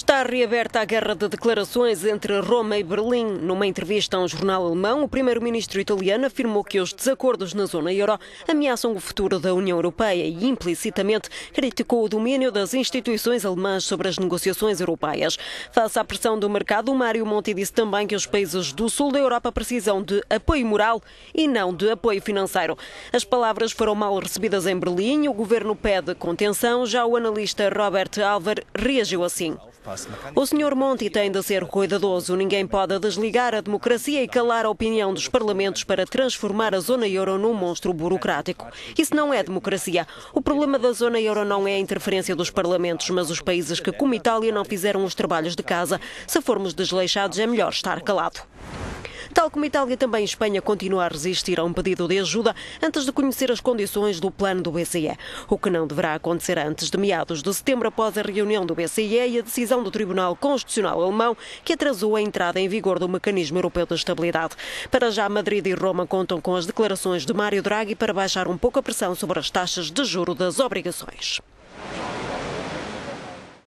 Está reaberta a guerra de declarações entre Roma e Berlim. Numa entrevista a um jornal alemão, o primeiro-ministro italiano afirmou que os desacordos na zona euro ameaçam o futuro da União Europeia e implicitamente criticou o domínio das instituições alemãs sobre as negociações europeias. Face à pressão do mercado, Mário Monti disse também que os países do sul da Europa precisam de apoio moral e não de apoio financeiro. As palavras foram mal recebidas em Berlim, o governo pede contenção, já o analista Robert Alver reagiu assim. O Sr. Monti tem de ser cuidadoso. Ninguém pode desligar a democracia e calar a opinião dos parlamentos para transformar a zona euro num monstro burocrático. Isso não é democracia. O problema da zona euro não é a interferência dos parlamentos, mas os países que, como Itália, não fizeram os trabalhos de casa. Se formos desleixados, é melhor estar calado. Tal como Itália, também Espanha continua a resistir a um pedido de ajuda antes de conhecer as condições do plano do BCE, o que não deverá acontecer antes de meados de setembro, após a reunião do BCE e a decisão do Tribunal Constitucional Alemão, que atrasou a entrada em vigor do Mecanismo Europeu de Estabilidade. Para já, Madrid e Roma contam com as declarações de Mário Draghi para baixar um pouco a pressão sobre as taxas de juro das obrigações.